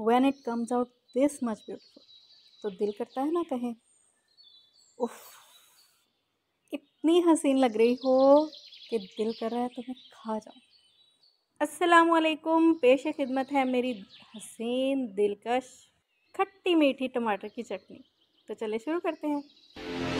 van it comes out this much beautiful तो दिल करता है ना कहें उफ इतनी हसीन लग रही हो कि दिल कर रहा है तो मैं खा जाऊँ असलकुम पेश खिदमत है मेरी हसीन दिलकश खट्टी मीठी टमाटर की चटनी तो चले शुरू करते हैं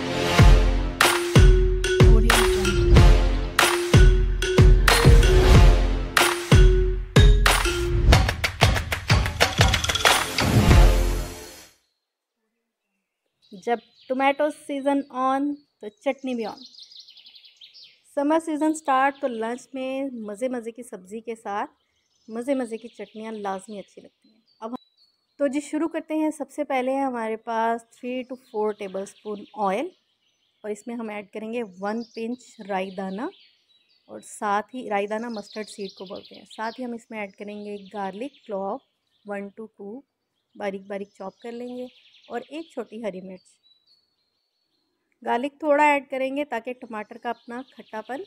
जब टोमेटो सीज़न ऑन तो चटनी भी ऑन समर सीज़न स्टार्ट तो लंच में मज़े मज़े की सब्ज़ी के साथ मज़े मज़े की चटनियाँ लाजमी अच्छी लगती हैं अब तो जी शुरू करते हैं सबसे पहले है हमारे पास three two four tablespoon oil और इसमें हम ऐड करेंगे वन पिंच राई दाना और साथ ही राई दाना मस्टर्ड सीड को बोलते हैं साथ ही हम इसमें ऐड करेंगे garlic clove one two two बारीक बारीक चॉप कर लेंगे और एक छोटी हरी मिर्च गार्लिक थोड़ा ऐड करेंगे ताकि टमाटर का अपना खट्टापन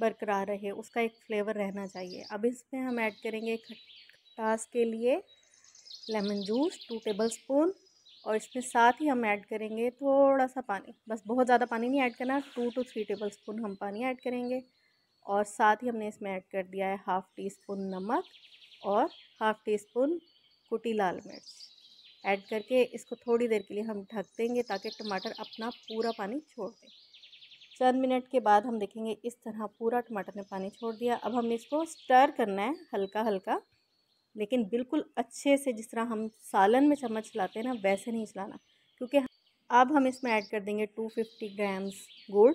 बरकरार रहे उसका एक फ्लेवर रहना चाहिए अब इसमें हम ऐड करेंगे खटास के लिए lemon juice two tablespoon और इसमें साथ ही हम ऐड करेंगे थोड़ा सा पानी बस बहुत ज़्यादा पानी नहीं ऐड करना two two three tablespoon हम पानी ऐड करेंगे और साथ ही हमने इसमें ऐड कर दिया है हाफ़ टी स्पून नमक और हाफ़ टी स्पून कुटी लाल मिर्च ऐड करके इसको थोड़ी देर के लिए हम ढक देंगे ताकि टमाटर अपना पूरा पानी छोड़ दे चंद मिनट के बाद हम देखेंगे इस तरह पूरा टमाटर ने पानी छोड़ दिया अब हमें इसको स्टर करना है हल्का हल्का लेकिन बिल्कुल अच्छे से जिस तरह हम सालन में चम्मच चलाते हैं ना वैसे नहीं चलाना क्योंकि अब हम इसमें ऐड कर देंगे 250 ग्राम्स गुड़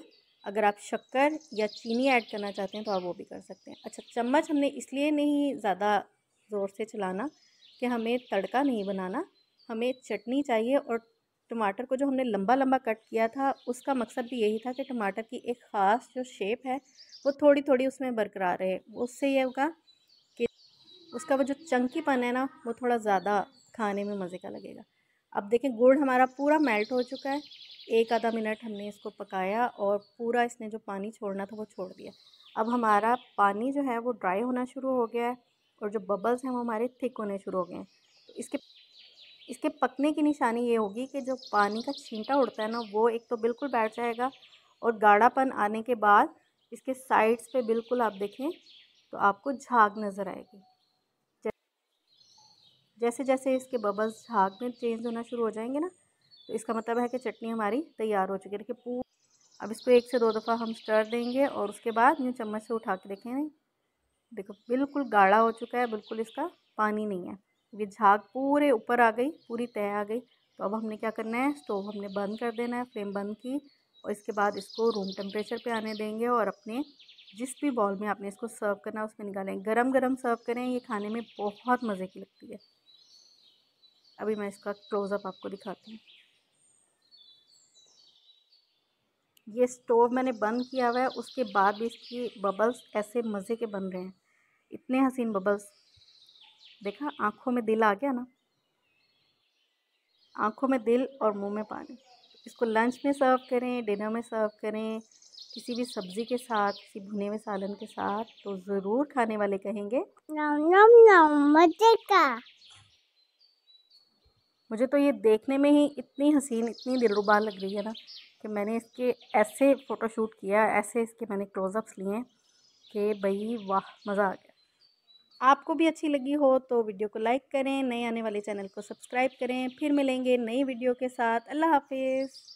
अगर आप शक्कर या चीनी ऐड करना चाहते हैं तो आप वो भी कर सकते हैं अच्छा चम्मच हमने इसलिए नहीं ज़्यादा ज़ोर से चलाना कि हमें तड़का नहीं बनाना हमें चटनी चाहिए और टमाटर को जो हमने लंबा लंबा कट किया था उसका मकसद भी यही था कि टमाटर की एक ख़ास जो शेप है वो थोड़ी थोड़ी उसमें बरकरार रहे उससे ये होगा कि उसका वो जो चंकीपन है ना वो थोड़ा ज़्यादा खाने में मज़े का लगेगा अब देखें गुड़ हमारा पूरा मेल्ट हो चुका है एक आधा मिनट हमने इसको पकाया और पूरा इसने जो पानी छोड़ना था वो छोड़ दिया अब हमारा पानी जो है वो ड्राई होना शुरू हो गया है और जो बबल्स हैं वो हमारे थिक होने शुरू हो गए हैं तो इसके इसके पकने की निशानी ये होगी कि जो पानी का छींटा उड़ता है ना वो एक तो बिल्कुल बैठ जाएगा और गाढ़ापन आने के बाद इसके साइड्स पे बिल्कुल आप देखें तो आपको झाग नज़र आएगी जैसे जैसे इसके बबल्स झाग में चेंज होना शुरू हो जाएंगे ना तो इसका मतलब है कि चटनी हमारी तैयार हो चुकी है देखिए पू अब इसको एक से दो दफ़ा हम स्टर देंगे और उसके बाद यूँ चम्मच से उठा के देखें देखो बिल्कुल गाढ़ा हो चुका है बिल्कुल इसका पानी नहीं है ये झाग पूरे ऊपर आ गई पूरी तय आ गई तो अब हमने क्या करना है स्टोव हमने बंद कर देना है फ्लेम बंद की और इसके बाद इसको रूम टेम्परेचर पे आने देंगे और अपने जिस भी बॉल में आपने इसको सर्व करना है उसमें निकालें गरम गरम सर्व करें ये खाने में बहुत मज़े की लगती है अभी मैं इसका क्लोज़अप आपको दिखाती हूँ ये स्टोव मैंने बंद किया हुआ है उसके बाद भी इसकी बबल्स ऐसे मज़े के बन रहे हैं इतने हसीन बबल्स देखा आँखों में दिल आ गया ना आँखों में दिल और मुंह में पानी इसको लंच में सर्व करें डिनर में सर्व करें किसी भी सब्ज़ी के साथ किसी भुने हुए सालन के साथ तो ज़रूर खाने वाले कहेंगे मजे का मुझे तो ये देखने में ही इतनी हसीन इतनी दिलरुबा लग रही है ना कि मैंने इसके ऐसे फ़ोटोशूट किया ऐसे इसके मैंने क्लोज़अप्स लिए कि भाई वाह मज़ा आ गया आपको भी अच्छी लगी हो तो वीडियो को लाइक करें नए आने वाले चैनल को सब्सक्राइब करें फिर मिलेंगे नई वीडियो के साथ अल्लाह हाफिज़